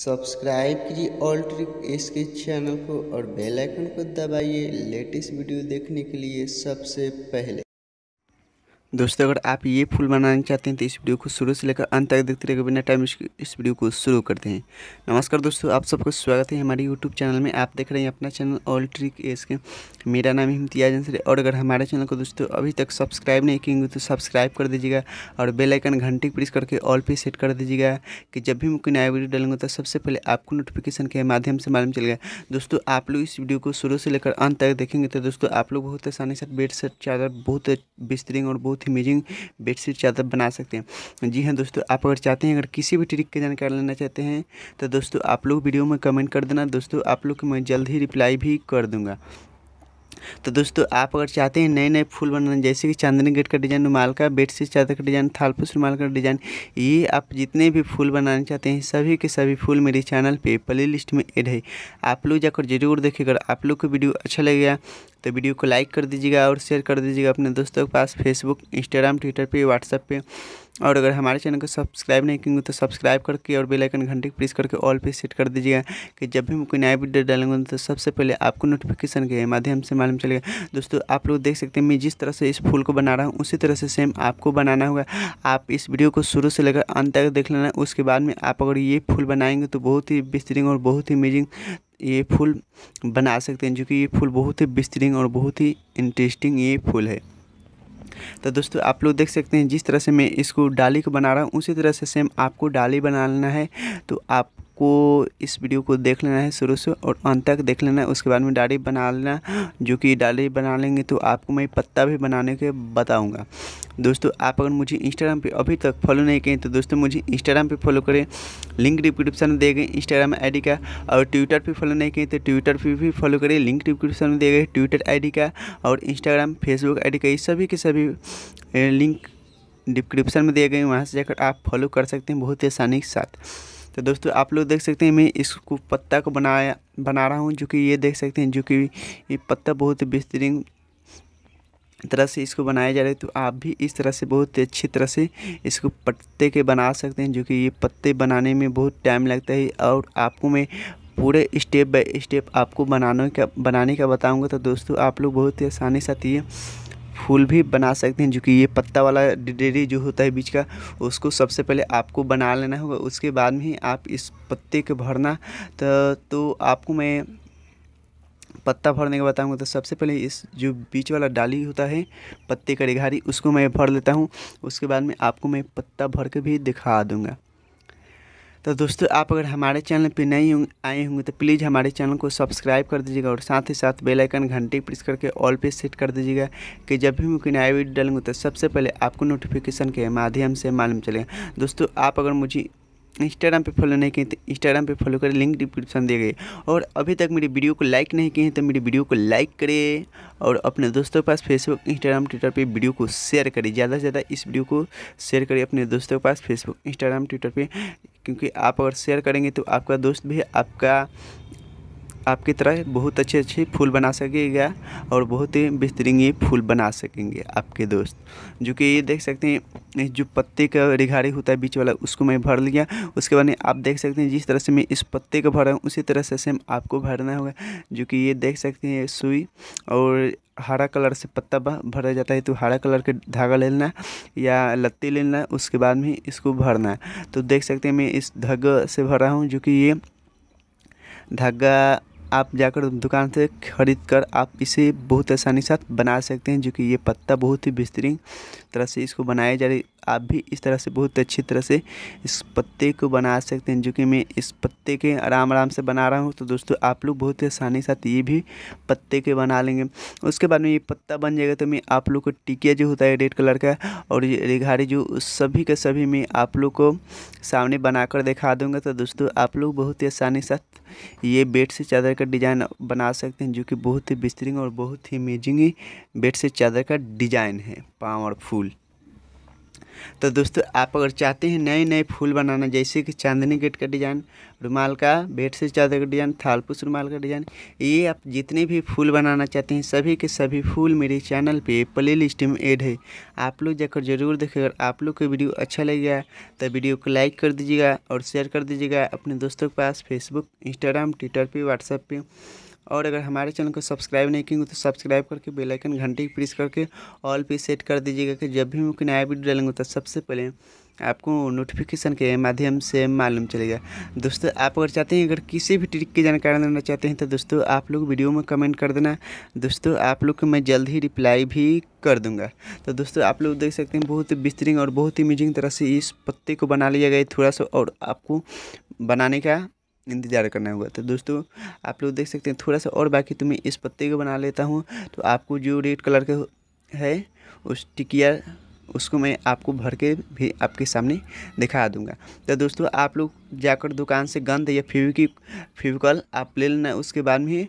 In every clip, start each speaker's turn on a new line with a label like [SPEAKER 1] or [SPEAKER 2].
[SPEAKER 1] subscribe कीजिए all trick इसके channel को और बेल आइकन को दबाइए लेटेस्ट वीडियो देखने के लिए सबसे पहले दोस्तों अगर आप ये फूल बनाना चाहते हैं तो इस वीडियो को शुरू से लेकर अंत तक देखते रहेगा बिना टाइम इस वीडियो को शुरू करते हैं नमस्कार दोस्तों आप सबका स्वागत है हमारे यूट्यूब चैनल में आप देख रहे हैं अपना चैनल ऑल ट्रिक एस के मेरा नाम हिमतियाज अंसर और अगर हमारे चैनल को दोस्तों अभी तक सब्सक्राइब नहीं किएंगे तो सब्सक्राइब कर दीजिएगा और बेलाइकन घंटी प्रेस करके ऑल पे सेट कर दीजिएगा कि जब भी मैं कोई नया वीडियो डालूंगा तो सबसे पहले आपको नोटिफिकेशन के माध्यम से मालूम चलेगा दोस्तों आप लोग इस वीडियो को शुरू से लेकर अंत तक देखेंगे तो दोस्तों आप लोग बहुत आसानी से बेड सेट चार्जर बहुत बिस्तरिंग और बहुत बहुत ही अमेजिंग बेडशीट चादर बना सकते हैं जी हाँ दोस्तों आप अगर चाहते हैं अगर किसी भी ट्रिक की जानकारी लेना चाहते हैं तो दोस्तों आप लोग वीडियो में कमेंट कर देना दोस्तों आप लोग को मैं जल्द ही रिप्लाई भी कर दूँगा तो दोस्तों आप अगर चाहते हैं नए नए फूल बनाने जैसे कि चांदनी गेट का डिज़ाइन रुमाल का बेड चादर का डिज़ाइन थालपुस रुमाल का डिज़ाइन ये आप जितने भी फूल बनाना चाहते हैं सभी के सभी फूल मेरे चैनल पे प्ले लिस्ट में एड है आप लोग जाकर जरूर देखेगा आप लोग को वीडियो अच्छा लगेगा तो वीडियो को लाइक कर दीजिएगा और शेयर कर दीजिएगा अपने दोस्तों के पास फेसबुक इंस्टाग्राम ट्विटर पर व्हाट्सएप पर और अगर हमारे चैनल को सब्सक्राइब नहीं करेंगे तो सब्सक्राइब करके और बेलाइकन घंटे प्रेस करके ऑल पे सेट कर दीजिएगा कि जब भी हम कोई नया वीडियो डालेंगे तो सबसे पहले आपको नोटिफिकेशन के माध्यम से मालूम चलेगा दोस्तों आप लोग देख सकते हैं मैं जिस तरह से इस फूल को बना रहा हूँ उसी तरह से सेम आपको बनाना होगा आप इस वीडियो को शुरू से लेकर अंत तक देख लेना उसके बाद में आप अगर ये फूल बनाएंगे तो बहुत ही बेहतरीन और बहुत ही अमेजिंग ये फूल बना सकते हैं जो कि ये फूल बहुत ही बेहतरीन और बहुत ही इंटरेस्टिंग ये फूल है तो दोस्तों आप लोग देख सकते हैं जिस तरह से मैं इसको डाली को बना रहा हूँ उसी तरह से सेम आपको डाली बनाना है तो आप आपको इस वीडियो को देख लेना है शुरू से और अंत तक देख लेना है उसके बाद में डाली बना लेना जो कि डाली बना लेंगे तो आपको मैं पत्ता भी बनाने के बताऊँगा दोस्तों आप अगर मुझे इंस्टाग्राम पे अभी तक फॉलो नहीं किए तो दोस्तों मुझे इंस्टाग्राम पे फॉलो करें लिंक डिस्क्रिप्शन में दे गए इंस्टाग्राम आईडी का और ट्विटर पे फॉलो नहीं किए तो ट्विटर पे भी फॉलो करें लिंक डिस्क्रिप्शन में दे गए ट्विटर आईडी का और इंस्टाग्राम फेसबुक डी का ये सभी के सभी लिंक डिस्क्रिप्शन में दिए गए वहाँ से जाकर आप फॉलो कर सकते हैं बहुत ही आसानी के साथ तो दोस्तों आप लोग देख सकते हैं मैं इसको पत्ता को बनाया बना रहा हूँ जो कि ये देख सकते हैं जो कि ये पत्ता बहुत ही बेहतरीन तरह से इसको बनाया जा रहा है तो आप भी इस तरह से बहुत अच्छी तरह से इसको पत्ते के बना सकते हैं जो कि ये पत्ते बनाने में बहुत टाइम लगता है और आपको मैं पूरे स्टेप बाय स्टेप आपको बनाने का बनाने का बताऊंगा तो दोस्तों आप लोग बहुत ही आसानी से ये फूल भी बना सकते हैं जो कि ये पत्ता वाला डेरी जो होता है बीच का उसको सबसे पहले आपको बना लेना होगा उसके बाद में ही आप इस पत्ते को भरना तो, तो आपको मैं पत्ता भरने का बताऊंगा तो सबसे पहले इस जो बीच वाला डाली होता है पत्ते का रिघारी उसको मैं भर लेता हूँ उसके बाद में आपको मैं पत्ता भर के भी दिखा दूँगा तो दोस्तों आप अगर हमारे चैनल पर नए आए होंगे तो प्लीज़ हमारे चैनल को सब्सक्राइब कर दीजिएगा और साथ ही साथ बेल आइकन घंटी प्रेस करके ऑल पे सेट कर दीजिएगा कि जब भी मैं कोई नया वीडियो डालूंगा तो सबसे पहले आपको नोटिफिकेशन के माध्यम से मालूम चलेगा दोस्तों आप अगर मुझे इंस्टाग्राम पे फॉलो नहीं किए तो इंस्टाग्राम पे फॉलो करें लिंक डिस्क्रिप्शन दे गए और अभी तक मेरी वीडियो को लाइक नहीं किए हैं तो मेरी वीडियो को लाइक करें और अपने दोस्तों के पास फेसबुक इंस्टाग्राम ट्विटर पे वीडियो को शेयर करें ज़्यादा से ज़्यादा इस वीडियो को शेयर करें अपने दोस्तों के पास फेसबुक इंस्टाग्राम ट्विटर पर क्योंकि आप अगर शेयर करेंगे तो आपका दोस्त भी आपका आपकी तरह बहुत अच्छे अच्छे फूल बना सकेगा और बहुत ही बेहतरीन ये फूल बना सकेंगे आपके दोस्त जो कि ये देख सकते हैं जो पत्ते का रिघाड़ी होता है बीच वाला उसको मैं भर लिया उसके बाद आप देख सकते हैं जिस तरह से मैं इस पत्ते को भर रहा हूँ उसी तरह से सेम आपको भरना होगा जो कि ये देख सकते हैं सुई और हरा कलर से पत्ता भरा जाता है तो हरा कलर के धागा ले लेना या लत्ती ले लेना उसके बाद में इसको भरना है तो देख सकते हैं मैं इस धागा से भर रहा हूँ जो कि ये धागा आप जाकर दुकान से ख़रीद कर आप इसे बहुत आसानी साथ बना सकते हैं जो कि ये पत्ता बहुत ही बेहतरीन तरह से इसको बनाया जा रही आप भी इस तरह से बहुत अच्छी तरह से इस पत्ते को बना सकते हैं जो कि मैं इस पत्ते के आराम आराम से बना रहा हूँ तो दोस्तों आप लोग बहुत ही आसानी साथ ये भी पत्ते के बना लेंगे उसके बाद में ये पत्ता बन जाएगा तो मैं आप लोग को टिकिया जो होता है रेड कलर का और ये रिघाड़ी जो सभी के सभी मैं आप लोग को सामने बनाकर दिखा दूँगा तो दोस्तों आप लोग बहुत ही आसानी साथ ये बेड से चादर का डिज़ाइन बना सकते हैं जो कि बहुत ही बेहतरीन और बहुत ही अमेजिंग बेड से चादर का डिज़ाइन है पाँव और फूल तो दोस्तों आप अगर चाहते हैं नए नए फूल बनाना जैसे कि चांदनी गेट का डिज़ाइन रुमाल का बेड से चादर का डिज़ाइन थालपुस रुमाल का डिज़ाइन ये आप जितने भी फूल बनाना चाहते हैं सभी के सभी फूल मेरे चैनल पे प्ले लिस्ट में एड है आप लोग जाकर जरूर देखें अगर आप लोग को वीडियो अच्छा लगेगा तो वीडियो को लाइक कर दीजिएगा और शेयर कर दीजिएगा अपने दोस्तों के पास फेसबुक इंस्टाग्राम ट्विटर पर व्हाट्सएप पर और अगर हमारे चैनल को सब्सक्राइब नहीं किए तो सब्सक्राइब करके बेलाइकन घंटी प्रेस करके ऑल पे सेट कर दीजिएगा कि जब भी मैं कोई नया वीडियो डालेंगे तो सबसे पहले आपको नोटिफिकेशन के माध्यम से मालूम चलेगा दोस्तों आप अगर चाहते हैं अगर किसी भी ट्रिक की जानकारी देना चाहते हैं तो दोस्तों आप लोग वीडियो में कमेंट कर देना दोस्तों आप लोग को मैं जल्द ही रिप्लाई भी कर दूंगा तो दोस्तों आप लोग देख सकते हैं बहुत बिस्तरिंग और बहुत ही इमेजिंग तरह से इस पत्ते को बना लिया गया थोड़ा सा और आपको बनाने का इंतज़ार करना होगा तो दोस्तों आप लोग देख सकते हैं थोड़ा सा और बाकी तो मैं इस पत्ते को बना लेता हूँ तो आपको जो रेड कलर का है उस टिकिया उसको मैं आपको भर के भी आपके सामने दिखा दूंगा तो दोस्तों आप लोग जाकर दुकान से गंद या फिविकी फिविकल आप ले लेना उसके बाद में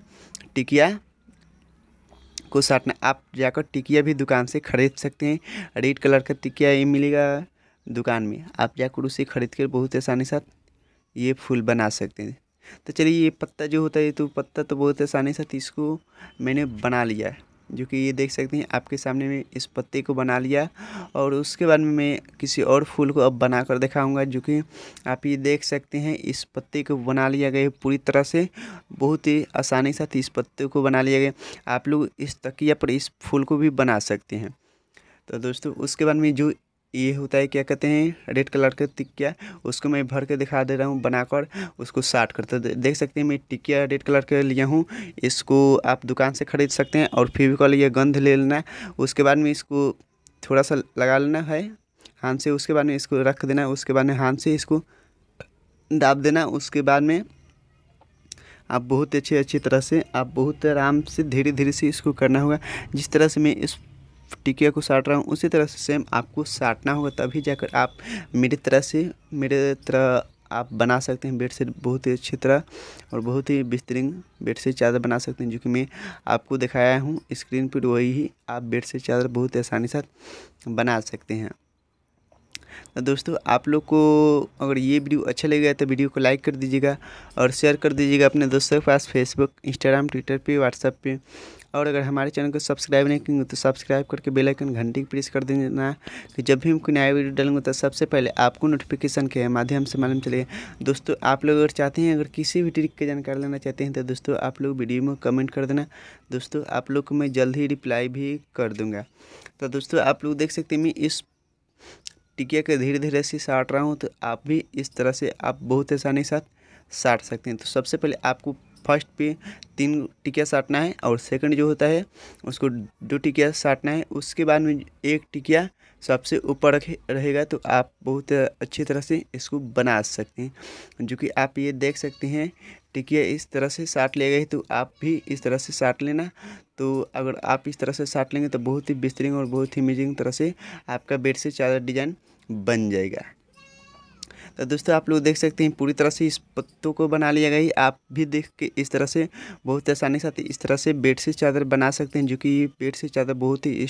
[SPEAKER 1] टिकिया को साटना आप जाकर टिकिया भी दुकान से खरीद सकते हैं रेड कलर का टिकिया ये मिलेगा दुकान में आप जाकर उसे खरीद कर बहुत आसानी साथ ये फूल बना सकते हैं तो चलिए ये पत्ता जो होता है तो पत्ता तो बहुत आसानी से इसको मैंने बना लिया है जो कि ये देख सकते हैं आपके सामने में इस पत्ते को बना लिया और उसके बाद में मैं किसी और फूल को अब बना कर दिखाऊँगा जो कि आप ये देख सकते हैं इस पत्ते को बना लिया गया पूरी तरह से बहुत ही आसानी साथ इस पत्ते को बना लिया गया आप लोग इस तकिया पर इस फूल को भी बना सकते हैं तो दोस्तों उसके बाद में जो ये होता है क्या कहते हैं रेड कलर का टिकिया उसको मैं भर के दिखा दे रहा हूँ बनाकर उसको साट करते देख सकते हैं मैं टिकिया रेड कलर का लिया हूँ इसको आप दुकान से ख़रीद सकते हैं और फिर भी कल ये गंध ले लेना उसके बाद में इसको थोड़ा सा लगा लेना है हाथ से उसके बाद में इसको रख देना उसके बाद में हाथ से इसको दाब देना उसके बाद में आप बहुत अच्छे अच्छी तरह से आप बहुत आराम से धीरे धीरे से इसको करना होगा जिस तरह से मैं इस टिकिया को साट रहा हूँ उसी तरह से सेम आपको साटना होगा तभी जाकर आप मेरी तरह से मेरे तरह आप बना सकते हैं बेडशीट बहुत ही अच्छी तरह और बहुत ही बेहतरीन शीट चादर बना सकते हैं जो कि मैं आपको दिखाया हूँ स्क्रीन पर वही ही आप बेडशीट चादर बहुत आसानी से बना सकते हैं तो दोस्तों आप लोग को अगर ये वीडियो अच्छा लगेगा तो वीडियो को लाइक कर दीजिएगा और शेयर कर दीजिएगा अपने दोस्तों के पास फेसबुक इंस्टाग्राम ट्विटर पे व्हाट्सएप पे और अगर हमारे चैनल को सब्सक्राइब नहीं करेंगे तो सब्सक्राइब करके बेल आइकन घंटी प्रेस कर देना कि जब भी हम कोई नया वीडियो डालेंगे तो सबसे पहले आपको नोटिफिकेशन के माध्यम से मालूम चलेगा दोस्तों आप लोग अगर चाहते हैं अगर किसी भी ट्रिक की जानकारी लेना चाहते हैं तो दोस्तों आप लोग वीडियो में कमेंट कर देना दोस्तों आप लोग को मैं जल्द ही रिप्लाई भी कर दूँगा तो दोस्तों आप लोग देख सकते हैं मैं इस टिकिया के धीरे धीरे से साट रहा हूँ तो आप भी इस तरह से आप बहुत आसानी के साथ साट सकते हैं तो सबसे पहले आपको फर्स्ट पे तीन टिकिया साटना है और सेकंड जो होता है उसको दो टिकिया साटना है उसके बाद में एक टिकिया सबसे ऊपर रखे रहेगा तो आप बहुत अच्छी तरह से इसको बना सकते हैं जो कि आप ये देख सकते हैं टिकिया इस तरह से साट ले गए तो आप भी इस तरह से साट लेना तो अगर आप इस तरह से साट लेंगे तो बहुत ही बेहतरीन और बहुत ही अमेजिंग तरह से आपका बेड से चादर डिज़ाइन बन जाएगा तो दोस्तों आप लोग देख सकते हैं पूरी तरह से इस पत्तों को बना लिया गया आप भी देख के इस तरह से बहुत आसानी के साथ इस तरह से बेड चादर बना सकते हैं जो कि बेड चादर बहुत ही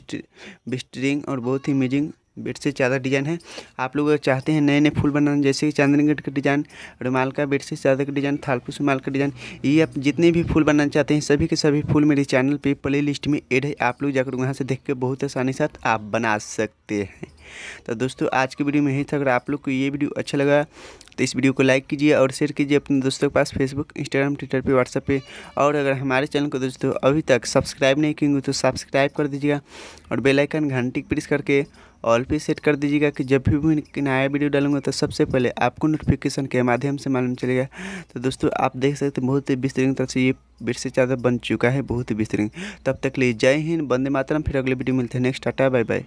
[SPEAKER 1] बेस्टरिंग और बहुत ही अमेजिंग बेड से ज़्यादा डिज़ाइन है आप लोग अगर चाहते हैं नए नए फूल बनाना जैसे कि चांदनी का डिज़ाइन रुमाल का बेड से ज़्यादा का डिज़ाइन थालपूस रुमाल का डिज़ाइन ये आप जितने भी फूल बनाना चाहते हैं सभी के सभी फूल मेरे चैनल पे प्ले लिस्ट में एड है आप लोग जाकर वहाँ से देख के बहुत आसानी साथ आप बना सकते हैं तो दोस्तों आज की वीडियो में यही था अगर आप लोग को ये वीडियो अच्छा लगा तो इस वीडियो को लाइक कीजिए और शेयर कीजिए अपने दोस्तों के पास फेसबुक इंस्टाग्राम ट्विटर पे व्हाट्सएप पे और अगर हमारे चैनल को दोस्तों अभी तक सब्सक्राइब नहीं किए तो सब्सक्राइब कर दीजिएगा और बेलाइकन घंटी प्रेस करके ऑल पे सेट कर दीजिएगा कि जब भी मैं नया वीडियो डालूंगा तो सबसे पहले आपको नोटिफिकेशन के माध्यम से मालूम चलेगा तो दोस्तों आप देख सकते हैं बहुत ही बिस्तरी तरह से ये बेट से ज़्यादा बन चुका है बहुत ही विस्तृत तब तक लिए जय हिंद बंदे मातरम फिर अगले वीडियो मिलते हैं नेक्स्ट टाटा बाय बाय